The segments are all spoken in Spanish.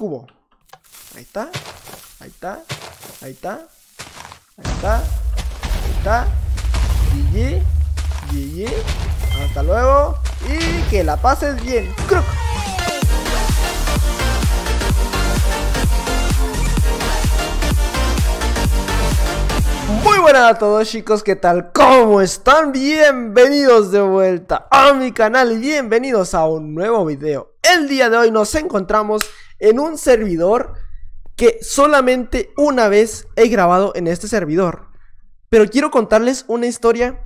cubo. Ahí está. Ahí está. Ahí está. Ahí está. Ahí está. GG. GG. Hasta luego. Y que la pases bien. Muy buenas a todos chicos, ¿qué tal? ¿Cómo están? Bienvenidos de vuelta a mi canal y bienvenidos a un nuevo video. El día de hoy nos encontramos en un servidor que solamente una vez he grabado en este servidor. Pero quiero contarles una historia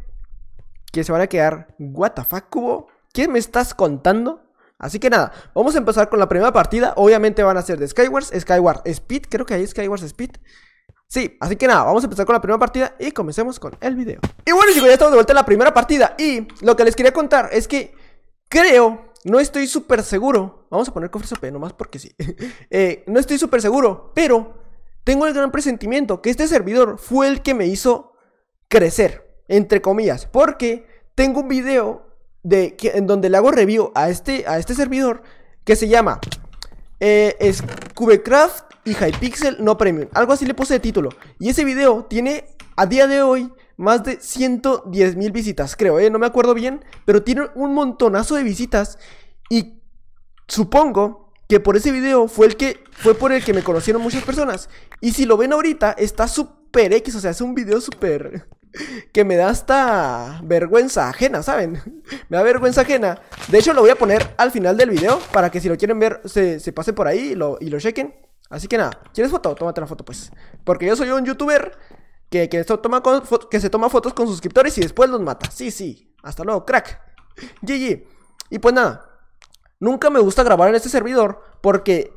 que se van a quedar, what the fuck, Cubo, ¿qué me estás contando? Así que nada, vamos a empezar con la primera partida. Obviamente van a ser de Skywars, Skyward Speed, creo que hay Skywars Speed. Sí, así que nada, vamos a empezar con la primera partida y comencemos con el video. Y bueno chicos, ya estamos de vuelta en la primera partida y lo que les quería contar es que creo no estoy súper seguro. Vamos a poner cofres OP nomás porque sí. Eh, no estoy súper seguro, pero tengo el gran presentimiento que este servidor fue el que me hizo crecer, entre comillas, porque tengo un video de que, en donde le hago review a este, a este servidor que se llama eh, craft y Hypixel no premium. Algo así le puse de título. Y ese video tiene a día de hoy más de 110 mil visitas, creo, eh, no me acuerdo bien, pero tiene un montonazo de visitas y supongo que por ese video fue el que fue por el que me conocieron muchas personas. Y si lo ven ahorita, está super X, o sea, es un video super... que me da hasta vergüenza ajena, ¿saben? me da vergüenza ajena. De hecho, lo voy a poner al final del video para que si lo quieren ver, se, se pase por ahí y lo, y lo chequen. Así que nada, ¿quieres foto? Tómate la foto, pues. Porque yo soy un youtuber que, toma que se toma fotos con suscriptores y después los mata. Sí, sí. Hasta luego, crack. GG. Y pues nada. Nunca me gusta grabar en este servidor porque,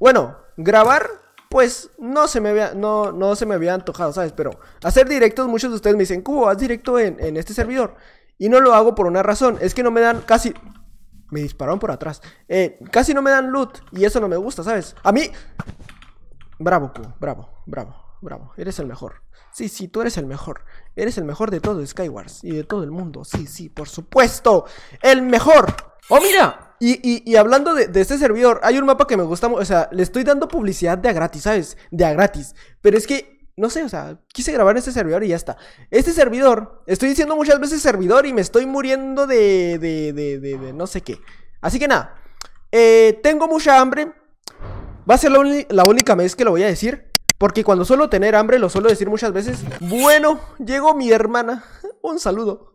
bueno, grabar pues no se me había, no, no se me había antojado, ¿sabes? Pero hacer directos, muchos de ustedes me dicen, Cubo, haz directo en, este servidor. Y no lo hago por una razón, es que no me dan casi... Me dispararon por atrás. Eh, casi no me dan loot y eso no me gusta, ¿sabes? A mí... Bravo, Cubo, bravo, bravo, bravo, eres el mejor. Sí, sí, tú eres el mejor. Eres el mejor de todo Skywars y de todo el mundo. Sí, sí, por supuesto. El mejor. ¡Oh, mira! Y, hablando de, este servidor, hay un mapa que me gusta, o sea, le estoy dando publicidad de a gratis, ¿sabes? De a gratis. Pero es que, no sé, o sea, quise grabar este servidor y ya está. Este servidor, estoy diciendo muchas veces servidor y me estoy muriendo de, de, de, de, de no sé qué. Así que nada, eh, tengo mucha hambre. Va a ser la, la única vez que lo voy a decir. Porque cuando suelo tener hambre, lo suelo decir muchas veces. Bueno, llegó mi hermana. Un saludo.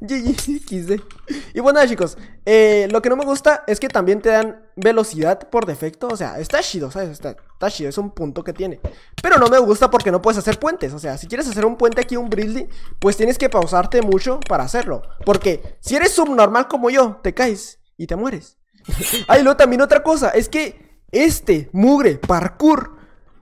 Y bueno, chicos, eh, lo que no me gusta es que también te dan velocidad por defecto. O sea, está chido, ¿sabes? Está, chido, es un punto que tiene. Pero no me gusta porque no puedes hacer puentes. O sea, si quieres hacer un puente aquí, un brizzly pues tienes que pausarte mucho para hacerlo. Porque si eres subnormal como yo, te caes y te mueres. Ay, luego también otra cosa, es que este mugre parkour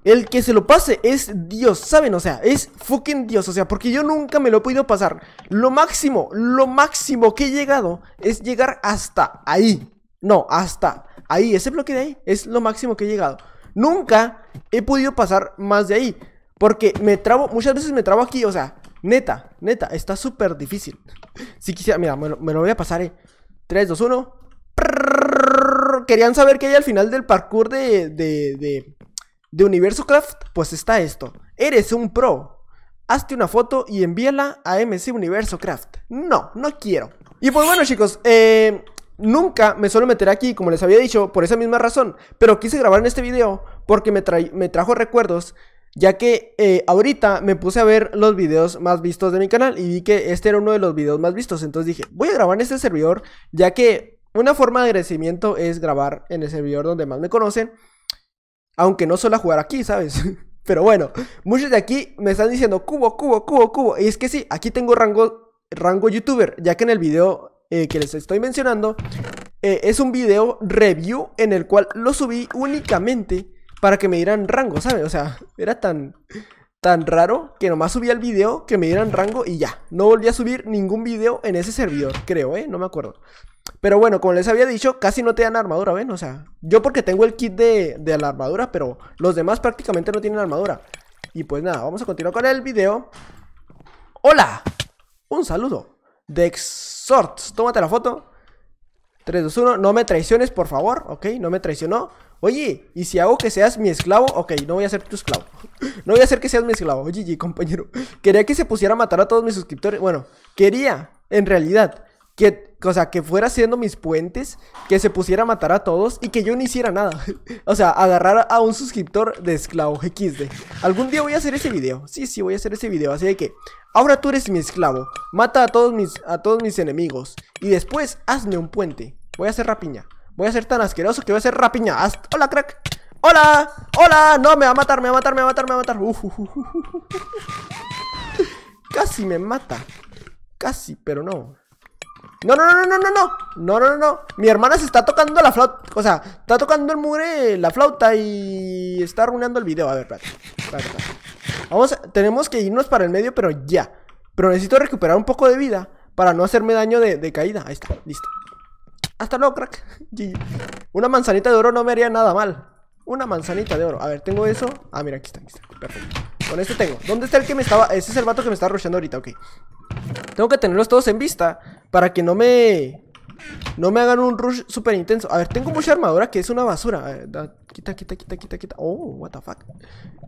el que se lo pase es Dios, ¿saben? O sea, es fucking Dios, o sea, porque yo nunca me lo he podido pasar. Lo máximo, lo máximo que he llegado es llegar hasta ahí. No, hasta ahí, ese bloque de ahí es lo máximo que he llegado. Nunca he podido pasar más de ahí, porque me trabo, muchas veces me trabo aquí, o sea, neta, neta, está súper difícil. Si quisiera, mira, me lo, voy a pasar, eh. 3, 2, 1. querían saber qué hay al final del parkour de de Universo Craft, pues está esto. Eres un pro. Hazte una foto y envíala a MC Universo Craft. No, no quiero. Y pues bueno chicos, eh, nunca me suelo meter aquí, como les había dicho, por esa misma razón. Pero quise grabar en este video porque me, trajo recuerdos ya que eh, ahorita me puse a ver los videos más vistos de mi canal y vi que este era uno de los videos más vistos, entonces dije, voy a grabar en este servidor, ya que una forma de agradecimiento es grabar en el servidor donde más me conocen aunque no suelo jugar aquí, ¿sabes? Pero bueno, muchos de aquí me están diciendo cubo, cubo, cubo, cubo. Y es que sí, aquí tengo rango, rango youtuber, ya que en el video eh, que les estoy mencionando eh, es un video review en el cual lo subí únicamente para que me dieran rango, ¿sabes? O sea, era tan, tan raro que nomás subía el video, que me dieran rango y ya. No volví a subir ningún video en ese servidor, creo, ¿eh? No me acuerdo. Pero bueno, como les había dicho, casi no te dan armadura, ¿ven? O sea, yo porque tengo el kit de, la armadura, pero los demás prácticamente no tienen armadura. Y pues nada, vamos a continuar con el video. ¡Hola! Un saludo. De Dexort, tómate la foto. 3, 2, 1. No me traiciones, por favor. Ok, no me traicionó. Oye, ¿y si hago que seas mi esclavo? Ok, no voy a ser tu esclavo. no voy a hacer que seas mi esclavo. Oye, compañero. Quería que se pusiera a matar a todos mis suscriptores. Bueno, quería, en realidad, que o sea, que fuera haciendo mis puentes, que se pusiera a matar a todos y que yo no hiciera nada. o sea, agarrar a un suscriptor de esclavo XD. Algún día voy a hacer ese video. Sí, sí, voy a hacer ese video. Así de que, ahora tú eres mi esclavo. Mata a todos mis, a todos mis enemigos. Y después, hazme un puente. Voy a hacer rapiña. Voy a ser tan asqueroso que voy a hacer rapiña. Hola, crack. Hola. Hola. No, me va a matar, me va a matar, me va a matar, me va a matar. Casi me mata. Casi, pero no. No, no, no, no, no, no, no, no, no, no. Mi hermana se está tocando la flauta. O sea, está tocando el mugre la flauta y está arruinando el video. A ver, espérate. Vamos, tenemos que irnos para el medio, pero ya. Pero necesito recuperar un poco de vida para no hacerme daño de, de caída. Ahí está, listo. Hasta luego, crack. Una manzanita de oro no me haría nada mal. Una manzanita de oro. A ver, tengo eso. Ah, mira, aquí está, aquí está. Perfecto. Con este tengo. ¿Dónde está el que me estaba...? Ese es el vato que me está rushando ahorita, ok. Tengo que tenerlos todos en vista para que no me... No me hagan un rush súper intenso. A ver, tengo mucha armadura que es una basura. quita, quita, quita, quita, quita. Oh, what the fuck.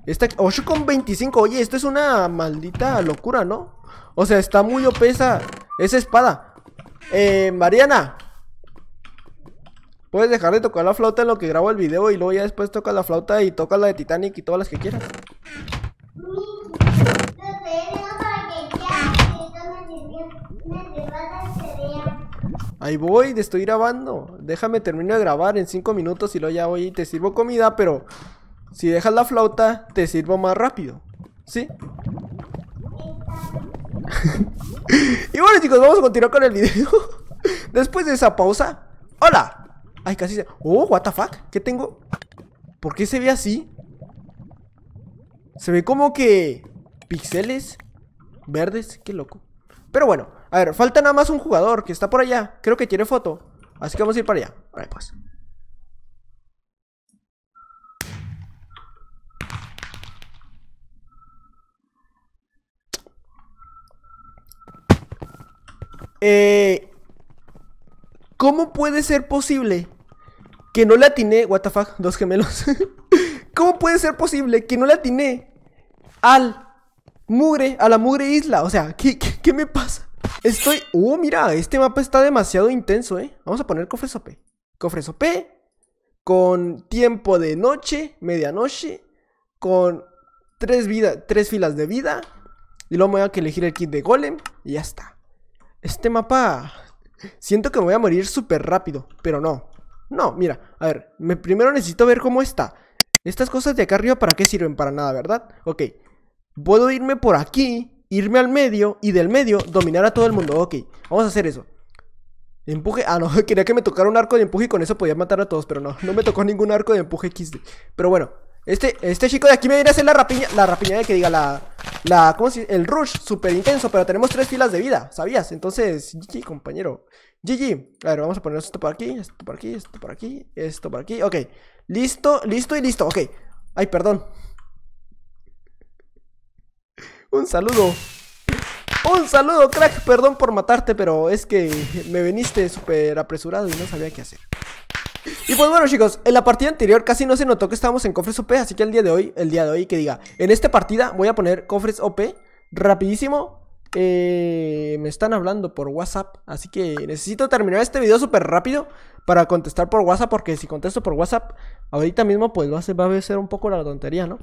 Esta, 8 con 25. Oye, esto es una maldita locura, ¿no? O sea, está muy opesa esa espada. Eh, Mariana. Puedes dejar de tocar la flauta en lo que grabo el video y luego ya después toca la flauta y toca la de Titanic y todas las que quieras. Ahí voy, te estoy grabando. Déjame terminar de grabar en 5 minutos y luego ya voy y te sirvo comida, pero si dejas la flauta, te sirvo más rápido. ¿Sí? y bueno, chicos, vamos a continuar con el video. Después de esa pausa. ¡Hola! Ay, casi se. Oh, what the fuck. ¿Qué tengo? ¿Por qué se ve así? Se ve como que. Pixeles verdes. Qué loco. Pero bueno, a ver, falta nada más un jugador que está por allá. Creo que tiene foto. Así que vamos a ir para allá. Vale, pues. Eh, ¿Cómo puede ser posible que no la atiné? What dos gemelos. ¿Cómo puede ser posible que no la atiné al mugre, a la mugre isla? O sea, qué, qué me pasa? Estoy... ¡Uh, mira! Este mapa está demasiado intenso, ¿eh? Vamos a poner cofre OP. Cofre OP. Con tiempo de noche, medianoche. Con tres, tres filas de vida. Y luego me voy a elegir el kit de golem. Y ya está. Este mapa... Siento que me voy a morir súper rápido. Pero no. No, mira. A ver. primero necesito ver cómo está. Estas cosas de acá arriba, ¿para qué sirven? Para nada, ¿verdad? Ok. Puedo irme por aquí irme al medio y del medio dominar a todo el mundo. Ok, vamos a hacer eso. Empuje. Ah, no, quería que me tocara un arco de empuje y con eso podía matar a todos, pero no, no me tocó ningún arco de empuje XD. Pero bueno, este, este chico de aquí me viene a hacer la rapiña, la rapiña de que diga la, la, ¿cómo se dice? El rush, súper intenso, pero tenemos tres filas de vida, ¿sabías? Entonces, GG, compañero. GG. A ver, vamos a poner esto por aquí, esto por aquí, esto por aquí, esto por aquí. Ok, listo, listo y listo, ok. Ay, perdón. Un saludo. Un saludo, crack. Perdón por matarte, pero es que me veniste súper apresurado y no sabía qué hacer. Y pues bueno chicos, en la partida anterior casi no se notó que estábamos en cofres OP, así que el día de hoy, el día de hoy que diga, en esta partida voy a poner cofres OP rapidísimo. Eh, me están hablando por WhatsApp, así que necesito terminar este video súper rápido para contestar por WhatsApp, porque si contesto por WhatsApp ahorita mismo pues va a va a ser un poco la tontería, ¿no?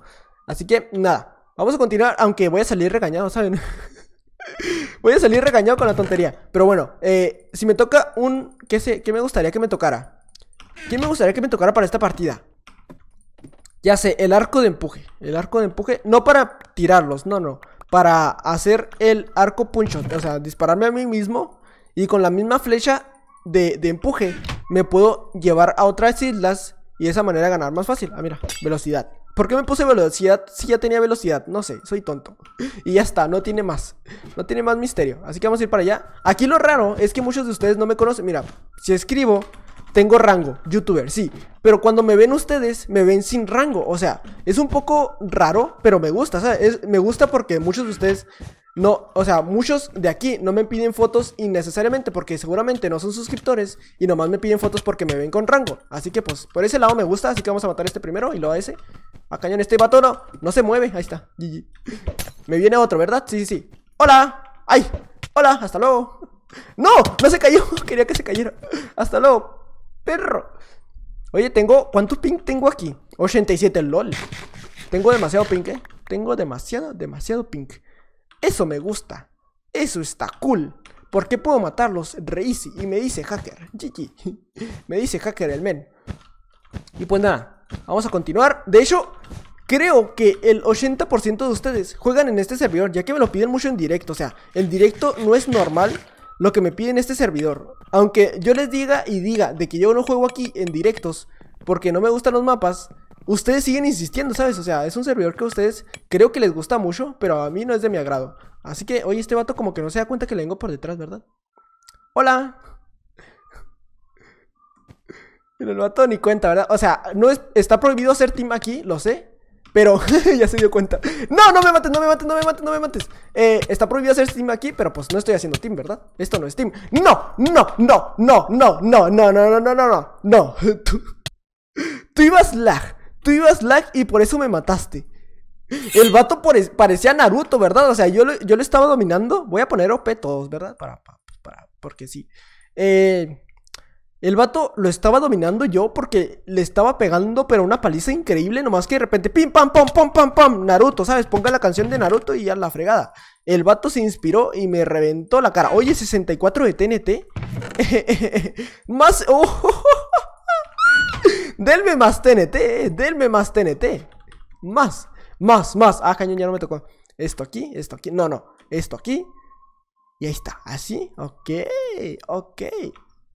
Así que nada, Vamos a continuar, aunque voy a salir regañado, ¿saben? voy a salir regañado con la tontería. Pero bueno, eh, si me toca un... ¿qué, sé? ¿Qué me gustaría que me tocara? ¿Qué me gustaría que me tocara para esta partida? Ya sé, el arco de empuje. El arco de empuje, no para tirarlos, no, no. Para hacer el arco punch O sea, dispararme a mí mismo. Y con la misma flecha de, de empuje, me puedo llevar a otras islas. Y de esa manera ganar más fácil. Ah, mira, velocidad. ¿Por qué me puse velocidad si ya tenía velocidad? No sé, soy tonto. Y ya está, no tiene más. No tiene más misterio. Así que vamos a ir para allá. Aquí lo raro es que muchos de ustedes no me conocen. Mira, si escribo, tengo rango, youtuber, sí. Pero cuando me ven ustedes, me ven sin rango. O sea, es un poco raro, pero me gusta, ¿sabes? Es, me gusta porque muchos de ustedes no, o sea, muchos de aquí no me piden fotos innecesariamente porque seguramente no son suscriptores y nomás me piden fotos porque me ven con rango. Así que pues por ese lado me gusta, así que vamos a matar este primero y luego a ese a cañón este vato no, se mueve, ahí está GG Me viene otro, ¿verdad? Sí, sí, sí ¡Hola! ¡Ay! ¡Hola! ¡Hasta luego! ¡No! ¡No se cayó! Quería que se cayera ¡Hasta luego! ¡Perro! Oye, tengo... ¿Cuánto pink tengo aquí? 87, LOL Tengo demasiado pink, ¿eh? Tengo demasiado, demasiado pink Eso me gusta Eso está cool ¿Por qué puedo matarlos re easy Y me dice hacker GG Me dice hacker el men Y pues nada Vamos a continuar. De hecho, creo que el 80% de ustedes juegan en este servidor, ya que me lo piden mucho en directo. O sea, en directo no es normal lo que me piden este servidor. Aunque yo les diga y diga de que yo no juego aquí en directos porque no me gustan los mapas, ustedes siguen insistiendo, ¿sabes? O sea, es un servidor que a ustedes creo que les gusta mucho, pero a mí no es de mi agrado. Así que, oye, este vato como que no se da cuenta que le vengo por detrás, ¿verdad? Hola el vato ni cuenta, ¿verdad? O sea, no es, está prohibido hacer team aquí, lo sé. Pero ya se dio cuenta. No, no me mates, no me mates, no me mates, no me mates. Eh, está prohibido hacer team aquí, pero pues no estoy haciendo Team, ¿verdad? Esto no es Team. No, no, no, no, no, no, no, no, no, no, no, no. No. Tú, tú ibas lag. Tú ibas lag y por eso me mataste. El vato parecía Naruto, ¿verdad? O sea, yo lo, yo lo estaba dominando. Voy a poner OP todos, ¿verdad? Para, para, para, porque sí. Eh. El vato lo estaba dominando yo porque le estaba pegando, pero una paliza increíble, nomás que de repente, pim, pam, pam, pam, pam, pam, Naruto, ¿sabes? Ponga la canción de Naruto y ya la fregada. El vato se inspiró y me reventó la cara. Oye, 64 de TNT. más... Oh. Delme más TNT, Delme más TNT. Más, más, más. Ah, cañón, ya no me tocó. Esto aquí, esto aquí. No, no. Esto aquí. Y ahí está. Así. Ok, ok.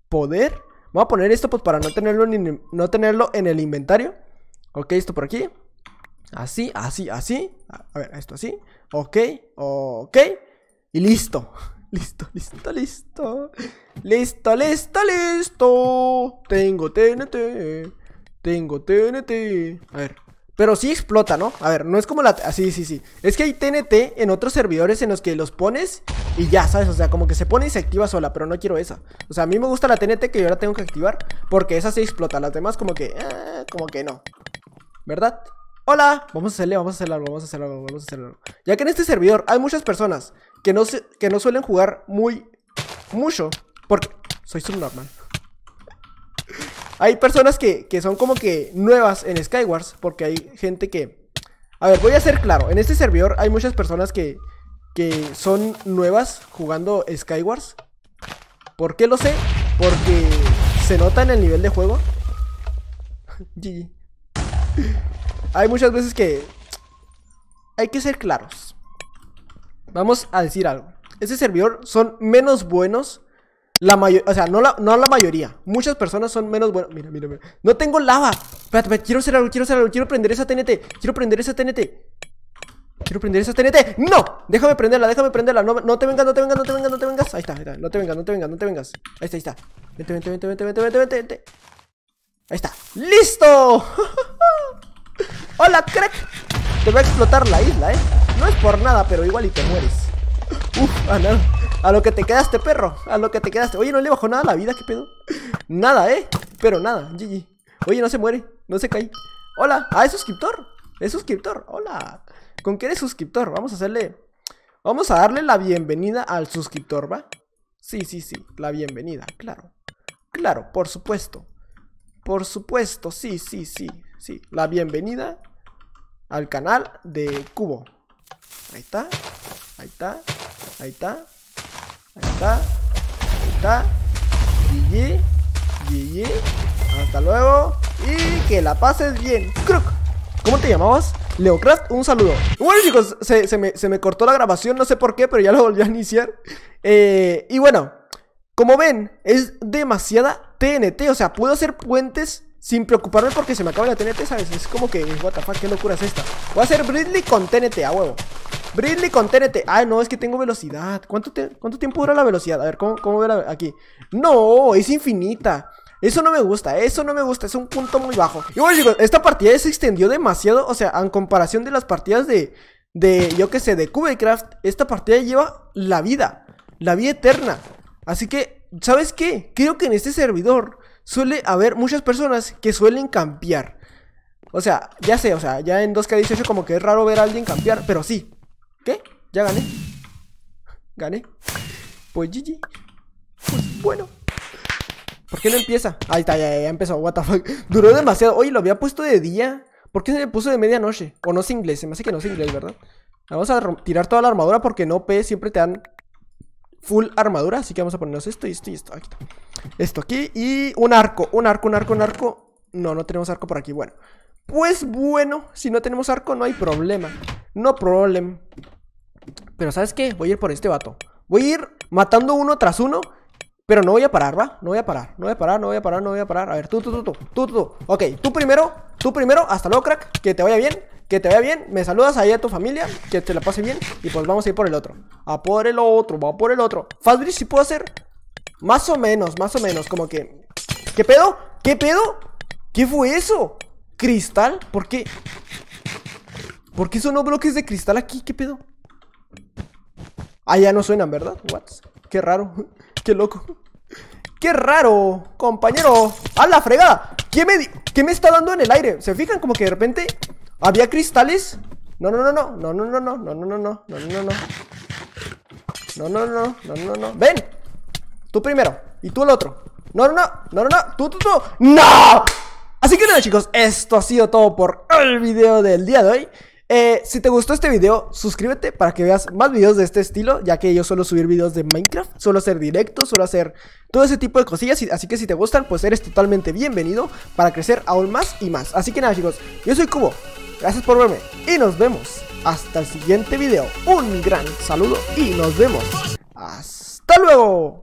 Poder Voy a poner esto pues para no tenerlo en, no tenerlo en el inventario. Ok, esto por aquí. Así, así, así. A ver, esto así. Ok, ok. Y listo. Listo, listo, listo. Listo, listo, listo. Tengo TNT. Tengo TNT. A ver, pero sí explota, ¿no? A ver, no es como la... Así, ah, sí, sí. Es que hay TNT en otros servidores en los que los pones y ya, ¿sabes? O sea, como que se pone y se activa sola, pero no quiero esa. O sea, a mí me gusta la TNT que yo ahora tengo que activar porque esa sí explota. Las demás como que... Eh, como que no. ¿Verdad? Hola, vamos a hacerle, vamos a hacer algo, vamos a hacer algo, vamos a hacer algo. Ya que en este servidor hay muchas personas que no, que no suelen jugar muy... Mucho. Porque soy subnormal. Hay personas que, son como que nuevas en Skywars, porque hay gente que... A ver, voy a ser claro, en este servidor hay muchas personas que, que son nuevas jugando Skywars. ¿Por qué lo sé? Porque se nota en el nivel de juego. GG. Hay muchas veces que hay que ser claros. Vamos a decir algo. Este servidor son menos buenos la mayor, o sea, no la, no la mayoría. Muchas personas son menos buenas. Mira, mira, mira. No tengo lava. Espérate, quiero hacer algo, quiero hacer algo. Quiero prender esa TNT. Quiero prender esa TNT. Quiero prender esa TNT. ¡No! Déjame prenderla, déjame prenderla. No, te vengas, no te vengas, no te vengas, no te vengas. Ahí está, ahí está. No te vengas, no te vengas, no te vengas. Ahí está, ahí está. Vente, vente, vente, vente, vente, vente, vente. vente. Ahí está. ¡Listo! ¡Hola, crack! Te voy a explotar la isla, ¿eh? No es por nada, pero igual y te mueres. Uf, a nada. A lo que te quedaste, perro. A lo que te quedaste. Oye, no le bajó nada a la vida, qué pedo. Nada, eh. Pero nada, GG. Oye, no se muere. No se cae. Hola. Ah, es suscriptor. Es suscriptor. Hola. ¿Con qué eres suscriptor? Vamos a hacerle. Vamos a darle la bienvenida al suscriptor, ¿va? Sí, sí, sí. La bienvenida, claro. Claro, por supuesto. Por supuesto, sí, sí, sí. Sí. La bienvenida al canal de Cubo. Ahí está. Ahí está. Ahí está. Ahí está. Ahí está. GG. GG. Hasta luego. Y que la pases bien. Crook. ¿Cómo te llamabas? Leocraft, un saludo. Bueno chicos, se, me, cortó la grabación, no sé por qué, pero ya lo volví a iniciar. Eh, y bueno, como ven, es demasiada TNT, o sea, puedo hacer puentes sin preocuparme porque se me acaba la TNT, ¿sabes? Es como que, what the fuck, qué locura es esta. Voy a hacer Bridley con TNT, a huevo. Bridley con TNT. Ah, no, es que tengo velocidad. ¿Cuánto, cuánto tiempo dura la velocidad? A ver, ¿cómo, cómo veo aquí? No, es infinita. Eso no me gusta, eso no me gusta, es un punto muy bajo. Y bueno, chicos, esta partida se extendió demasiado, o sea, en comparación de las partidas de, de yo qué sé, de Cubecraft, esta partida lleva la vida, la vida eterna. Así que, ¿sabes qué? Creo que en este servidor suele haber muchas personas que suelen cambiar. O sea, ya sé, o sea, ya en 2K18 como que es raro ver a alguien cambiar, pero sí. ¿Qué? Ya gané. Gané. Pues GG. Pues bueno. ¿Por qué no empieza? Ahí está, ya, empezó. What the fuck. Duró demasiado. Oye, lo había puesto de día. ¿Por qué se le puso de medianoche? O no es inglés. Se me hace que no es inglés, ¿verdad? Vamos a tirar toda la armadura porque no P siempre te dan full armadura, así que vamos a ponernos esto y esto y esto. Aquí Esto aquí y un arco, un arco, un arco, un arco. No, no tenemos arco por aquí, bueno. Pues bueno, si no tenemos arco no hay problema. No problem. Pero ¿sabes qué? Voy a ir por este vato. Voy a ir matando uno tras uno. Pero no voy a parar, ¿va? No voy a parar, no voy a parar, no voy a parar, no voy a parar. A ver, tú, tú, tú, tú, tú, tú. Ok, tú primero, tú primero. Hasta luego, crack. Que te vaya bien que te vea bien, me saludas ahí a tu familia, que te la pase bien y pues vamos a ir por el otro. A por el otro, va por el otro. Bridge si puedo hacer más o menos, más o menos, como que... ¿Qué pedo? ¿Qué pedo? ¿Qué fue eso? ¿Cristal? ¿Por qué? ¿Por qué sonó bloques de cristal aquí? ¿Qué pedo? Ah, ya no suenan, ¿verdad? What? Qué raro. Qué loco. ¡Qué raro! Compañero. ¡A la fregada! ¿Qué me, ¿Qué me está dando en el aire? ¿Se fijan como que de repente ¿Había cristales? No, no, no, no, no, no, no, no, no, no, no, no, no, no, no. No, no, no, no, no, no. Ven. Tú primero. Y tú el otro. No, no, no, no, no, no. Tú, tú, tú. ¡No! Así que nada, chicos, esto ha sido todo por el video del día de hoy. Eh, si te gustó este video, suscríbete para que veas más videos de este estilo, ya que yo suelo subir videos de Minecraft, suelo hacer directos, suelo hacer todo ese tipo de cosillas, así que si te gustan, pues eres totalmente bienvenido para crecer aún más y más. Así que nada chicos, yo soy Cubo, Gracias por verme y nos vemos hasta el siguiente video. Un gran saludo y nos vemos. Hasta luego.